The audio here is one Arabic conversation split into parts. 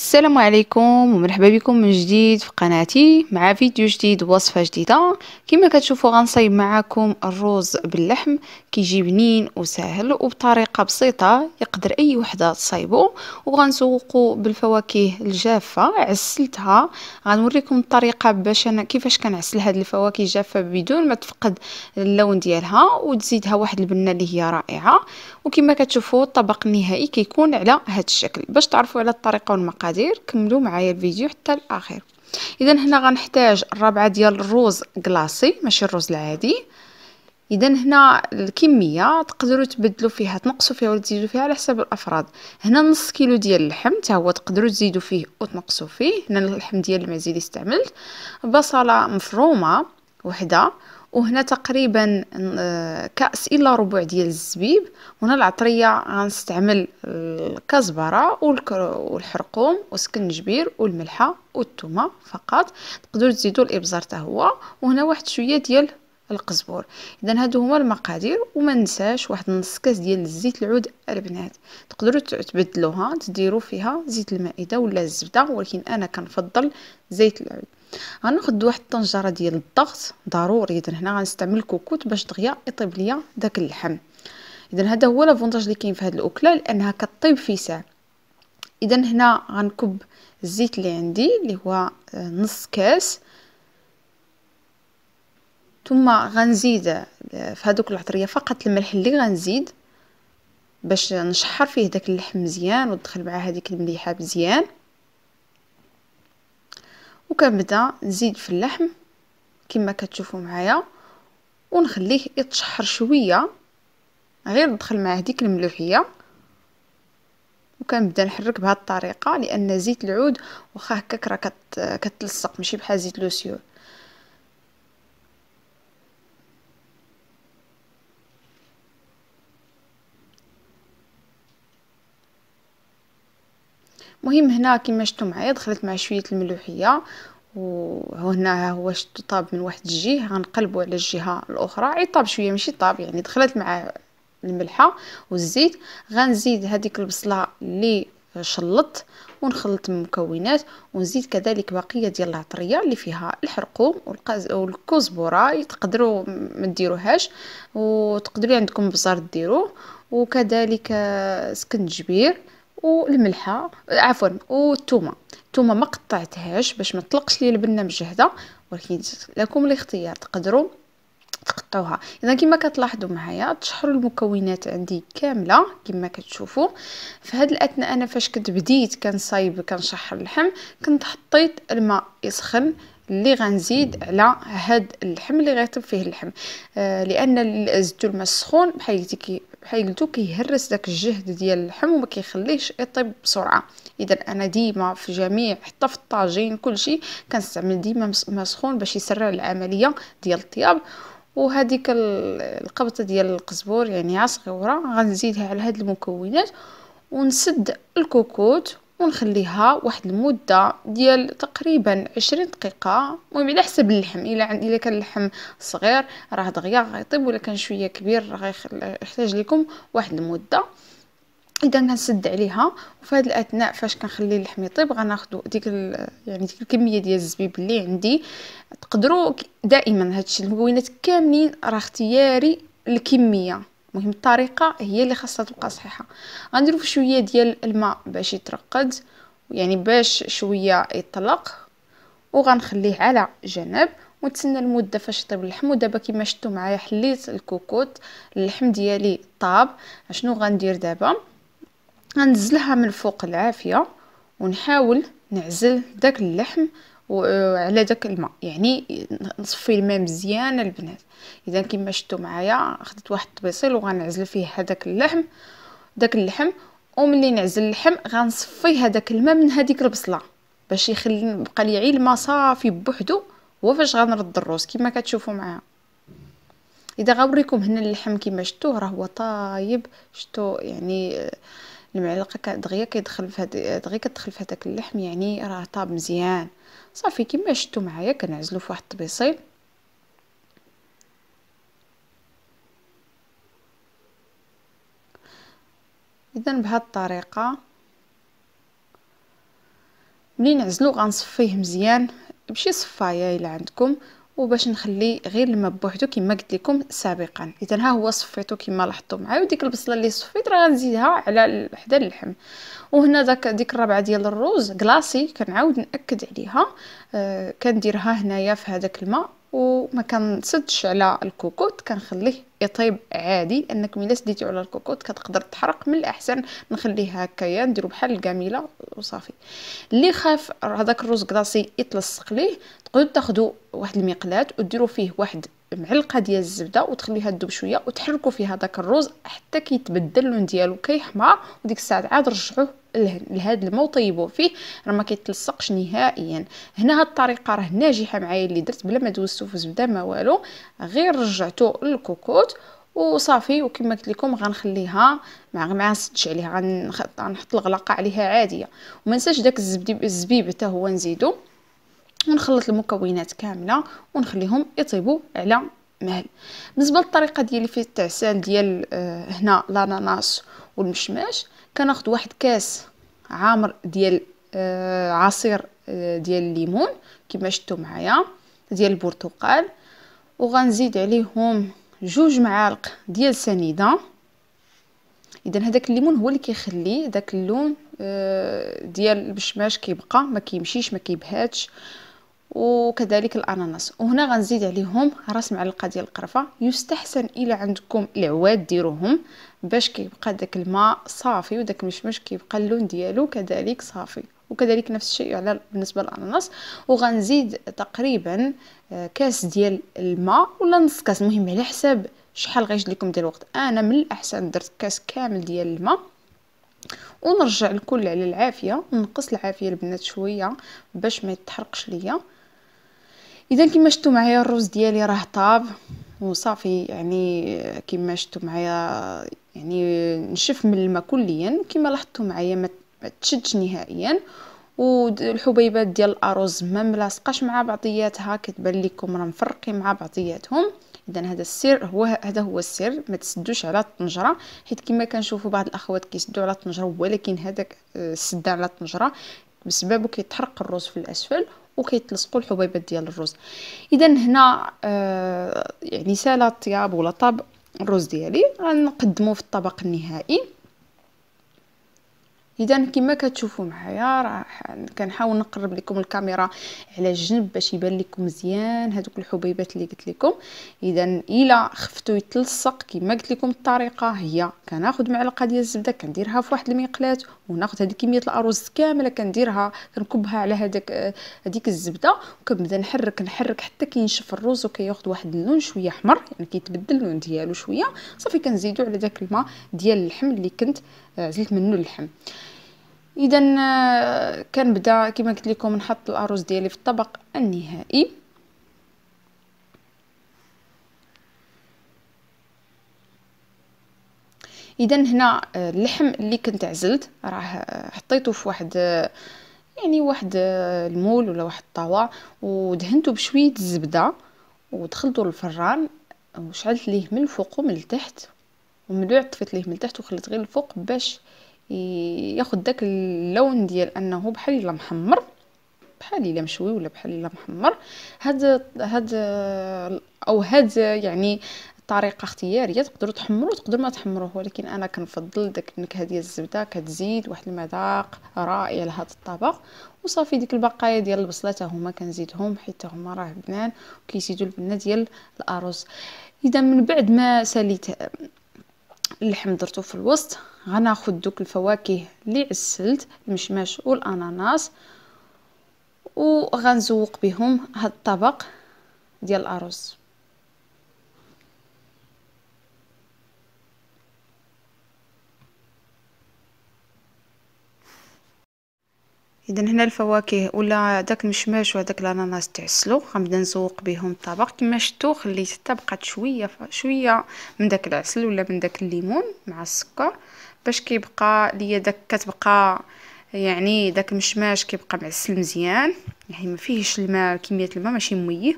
السلام عليكم ومرحبا بكم من جديد في قناتي مع فيديو جديد وصفة جديدة كما كتشوفوا غنصايب معكم الروز باللحم كيجي بنين وسهل وبطريقة بسيطة يقدر اي وحدة تصايبو وغنسوقو بالفواكه الجافة عسلتها غنوريكم الطريقة باش انا كيفاش كنعسل هاد الفواكه الجافة بدون ما تفقد اللون ديالها وتزيدها واحد البنة اللي هي رائعة وكما كتشوفوا الطبق النهائي كيكون على هاد الشكل باش تعرفوا على الطريقة والمقادير المقادير كملوا معايا الفيديو حتى الاخير اذا هنا غنحتاج الربعه ديال الروز كلاصي ماشي الروز العادي اذا هنا الكميه تقدروا تبدلوا فيها تنقصوا فيها ولا تزيدوا فيها على حسب الافراد هنا نص كيلو ديال اللحم حتى هو تقدروا تزيدوا فيه وتنقصوا فيه هنا اللحم ديال المعزي اللي استعملت بصله مفرومه وحده وهنا تقريبا آه، كأس إلا ربع ديال الزبيب وهنا العطرية غنستعمل الكزبرة والحرقوم والسكنجبير والملحة والثومة فقط تقدروا تزيدوا الإبزار حتى هو وهنا واحد شوية ديال القزبور اذا هادو هما المقادير وما ننساش واحد نص كاس ديال الزيت العود البنات تقدروا تبدلوها تديروا فيها زيت المائده ولا الزبده ولكن انا كنفضل زيت العود غناخد واحد الطنجره ديال الضغط ضروري اذا هنا غنستعمل الكوكوت باش دغيا يطيب ليا داك اللحم اذا هذا هو لافونتاج اللي كاين في هذه الاكله لانها كطيب في ساعه اذا هنا غنكب الزيت اللي عندي اللي هو آه، نص كاس ثم غنزيد آه، في هذوك العطريه فقط الملح اللي غنزيد باش نشحر فيه داك اللحم مزيان وندخل معاه هذيك المليحه مزيان وكنبدا نزيد في اللحم كما كتشوفوا معايا ونخليه يتشحر شويه غير ندخل معاه ديك الملوحيه وكنبدا نحرك بهذه الطريقه لان زيت العود واخا هكاك راه كتلصق ماشي بحال زيت لوسيول مهم هنا كيما شفتوا معايا دخلت مع شويه الملوحيه وهنا هو شتو طاب من واحد الجهه غنقلبوا على الجهه الاخرى عي طاب شويه ماشي طاب يعني دخلت مع الملحه والزيت غنزيد هذيك البصله اللي شلط ونخلط من المكونات ونزيد كذلك بقيه ديال العطريه اللي فيها الحرقوم والكزبره تقدروا ما ديروهاش وتقدروا عندكم بزار ديروه وكذلك آه، سكنجبير والملحه عفوا والثومه الثومه ما قطعتهاش باش ما تطلقش لي البنه مجهده ولكن لكم الاختيار تقدروا تقطعوها اذا كما كتلاحظوا معايا تشحروا المكونات عندي كامله كما كتشوفوا في هذه الاثناء انا فاش كنت بديت كنصايب كنشحر اللحم كنت حطيت الماء يسخن اللي غنزيد على هاد اللحم اللي غيطيب فيه اللحم آه لان زدتو الماء السخون بحال كي قلتو كيهرس داك الجهد ديال اللحم وما كيخليهش يطيب بسرعه اذا انا ديما في جميع حتى في الطاجين كلشي كنستعمل ديما ما سخون باش يسرع العمليه ديال الطياب وهذيك القبطه ديال القزبور يعني صغيره غنزيدها على هاد المكونات ونسد الكوكوت ونخليها واحد المده ديال تقريبا 20 دقيقه المهم على حسب اللحم الا عند الا كان اللحم صغير راه دغيا غيطيب ولا كان شويه كبير راه يحتاج لكم واحد المده اذا كنسد عليها وفي هذه الاثناء فاش كنخلي اللحم يطيب غناخذ ديك يعني ديك الكميه ديال الزبيب اللي عندي تقدروا دائما هادشي المكونات كاملين راه اختياري الكميه المهم الطريقه هي اللي خاصها تبقى صحيحه غنديرو شويه ديال الماء باش يترقد يعني باش شويه يطلق وغنخليه على جنب ونتسنى المده فاش يطيب اللحم ودابا كما شفتوا معايا حليت الكوكوط اللحم ديالي طاب شنو غندير دابا غنزلها من فوق العافيه ونحاول نعزل داك اللحم وعلى داك الماء يعني نصفي الماء مزيان البنات اذا كما شفتوا معايا خديت واحد الطبيصيل وغنعزل فيه هذاك اللحم داك اللحم وملي نعزل اللحم غنصفي هذاك الماء من هذيك البصله باش يخلي يبقى لي غير الماء صافي بوحدو هو فاش غنرد الروز كما كتشوفوا معايا اذا غوريكم هنا اللحم كما شفتوه راه هو طايب شفتوا يعني المعلقه دغيا كيدخل في هاد دغيا كتدخل في هذاك اللحم يعني راه طاب مزيان صافي كما شفتوا معايا كنعزلو في واحد الطبيصيل اذا بهاد الطريقه ملي نعزلو غنصفيه مزيان بشي صفايه الا عندكم وباش نخلي غير الماء بوحدو كما قلت لكم سابقا اذا ها هو صفيتو كما لاحظتوا معايا وديك البصله اللي صفيت راه غنزيدها على حدا اللحم وهنا داك ديك الرابعه ديال الروز كلاصي كنعاود ناكد عليها آه كنديرها هنايا في هذاك الماء وما كنسدش على الكوكوت كنخليه يطيب عادي انك ملي سديتي على الكوكوط كتقدر تحرق من الاحسن نخليه هكايا نديرو بحال الكاميله وصافي اللي خاف هذاك الرز كلاصي يتلصق ليه تقدروا تاخذوا واحد المقلاة وديروا فيه واحد معلقه ديال الزبده وتخليها تذوب شويه وتحركوا فيها داك الرز حتى كيتبدل اللون ديالو كيحمر وديك الساعه عاد رجعوه لهذا الماء وطيبوه فيه راه ما كيتلصقش نهائيا هنا هاد الطريقه راه ناجحه معايا اللي درت بلا ما دوزتو في زبده ما والو غير رجعتو للكوكوت وصافي وكما قلت لكم غنخليها مع مع نسدش عليها غنحط الغلاقه عليها عاديه وما نساش داك الزبيب الزبيب حتى هو نزيدو ونخلط المكونات كامله ونخليهم يطيبوا على مهل بالنسبه للطريقه ديالي في التعسان ديال آه، هنا الاناناس والمشماش كناخذ واحد كاس عامر ديال آه، عصير آه، ديال الليمون كما شفتوا معايا ديال البرتقال وغنزيد عليهم جوج معالق ديال سنيده اذا هذاك الليمون هو اللي كيخلي داك اللون ديال المشماش كيبقى ما كيمشيش ما كيبهاتش وكذلك الاناناس وهنا غنزيد عليهم راس معلقه ديال القرفه يستحسن الى عندكم العواد ديروهم باش كيبقى داك الماء صافي وداك المشمش كيبقى اللون ديالو كذلك صافي وكذلك نفس الشيء على بالنسبه للاناناس وغنزيد تقريبا آه، كاس ديال الماء ولا نص كاس مهم على حساب شحال غيجد لكم ديال الوقت انا من الاحسن درت كاس كامل ديال الماء ونرجع الكل على العافيه ونقص العافيه البنات شويه باش ما يتحرقش ليا اذا كما شفتوا معايا الرز ديالي راه طاب وصافي يعني كما شفتوا معايا يعني نشف من الماء كليا كما لاحظتوا معايا ما تشدش نهائيا والحبيبات ديال الارز ما ملاصقاش مع بعضياتها كتبان لكم راه مفرقين مع بعضياتهم اذا هذا السر هو هذا هو السر ما تسدوش على الطنجره حيت كما كنشوفوا بعض الاخوات كيسدوا على الطنجره ولكن هذاك آه، السد على الطنجره بسببه كيتحرق الرز في الاسفل وكيتلصقوا الحبيبات ديال الرز اذا هنا آه يعني سالة طياب ولا طاب الرز ديالي غنقدمو في الطبق النهائي اذا كما كتشوفوا معايا راه كنحاول نقرب لكم الكاميرا على الجنب باش يبان لكم مزيان هذوك الحبيبات اللي قلت لكم اذا الا خفتو يتلصق كما قلت لكم الطريقه هي كناخذ معلقه ديال الزبده كنديرها في واحد المقلاه وناخذ هذه كميه الارز كامله كنديرها كنكبها على هذاك هذيك الزبده وكنبدا نحرك نحرك حتى كينشف الرز وكياخذ واحد اللون شويه احمر يعني كيتبدل اللون ديالو شويه صافي كنزيدو على داك الماء ديال اللحم اللي كنت زلت منه اللحم اذا آه، كنبدا كما قلت لكم نحط الاروز ديالي في الطبق النهائي اذا هنا آه، اللحم اللي كنت عزلت راه آه، حطيته في واحد يعني واحد المول ولا واحد الطاوة ودهنته بشويه الزبده ودخلته للفران وشعلت ليه من الفوق ومن التحت ومن بعد طفيت ليه من تحت وخليت غير الفوق باش ياخد داك اللون ديال انه بحال الا محمر بحال الا مشوي ولا بحال الا محمر هاد هاد او هاد يعني طريقه اختياريه تقدروا تحمروا تقدروا ما تحمروه ولكن انا كنفضل داك النكهه ديال الزبده كتزيد واحد المذاق رائع لهذا الطبق وصافي ديك البقايا ديال البصله حتى هما كنزيدهم حيت هما راه بنان وكيزيدوا البنه ديال الارز اذا من بعد ما ساليت اللحم درتو في الوسط غناخد دوك الفواكه اللي عسلت المشماش والاناناس وغنزوق بهم هاد الطبق ديال الارز اذا هنا الفواكه ولا داك المشماش وهداك الاناناس تعسلو غنبدا نزوق بهم الطبق كما شفتو خليت بقات شويه شويه من داك العسل ولا من داك الليمون مع السكر باش كيبقى ليا داك كتبقى يعني داك المشماش كيبقى معسل مزيان يعني ما فيهش الماء كميه الماء ماشي مويه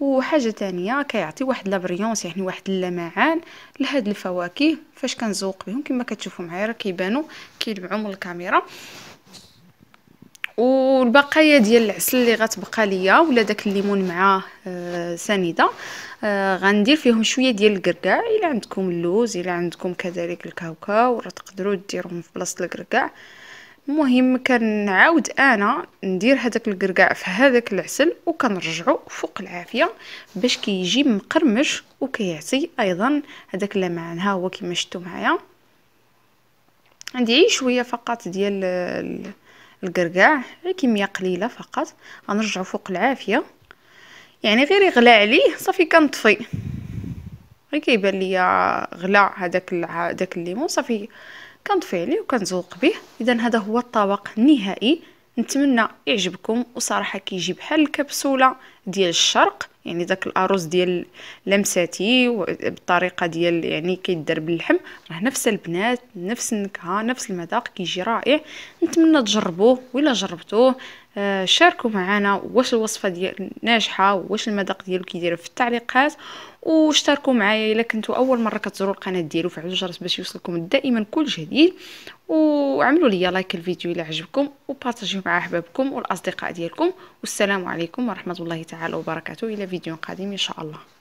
وحاجه تانية كيعطي واحد لابريونس يعني واحد اللمعان لهاد الفواكه فاش كنزوق بهم كما كتشوفوا معايا راه كيبانوا كيلمعوا من الكاميرا والبقايا ديال العسل اللي غتبقى ليا ولا داك الليمون مع آه سنيده آه غندير فيهم شويه ديال الكركاع الا عندكم اللوز الا عندكم كذلك الكاوكاو راه تقدروا ديرهم في بلاصه الكركاع المهم كنعاود انا ندير هذاك الكركاع في هذاك العسل وكنرجعو فوق العافيه باش كيجي كي مقرمش وكيعطي ايضا هذاك اللمعان ها هو كما شفتوا معايا عندي شويه فقط ديال القرقاع غير كميه قليله فقط غنرجعو فوق العافيه يعني غير يغلى عليه صافي كنطفي غير كيبان ليا غلا هذاك داك الليمون صافي كنطفي عليه وكنزوق به اذا هذا هو الطبق النهائي نتمنى يعجبكم وصراحه كيجي بحال الكبسوله ديال الشرق يعني داك الاروز ديال لمساتي بالطريقه ديال يعني كيدار باللحم راه نفس البنات نفس النكهه نفس المذاق كيجي رائع نتمنى تجربوه ولا جربتوه آه، شاركوا معنا واش الوصفه ديال ناجحه واش المذاق ديالو كيدير في التعليقات واشتركوا معايا الا كنتوا اول مره كتزوروا القناه ديالو فعلوا الجرس باش يوصلكم دائما كل جديد وعملوا لي لايك الفيديو الا عجبكم وبارطاجيوه مع احبابكم والاصدقاء ديالكم والسلام عليكم ورحمه الله تعالى وبركاته الى فيديو قادم ان شاء الله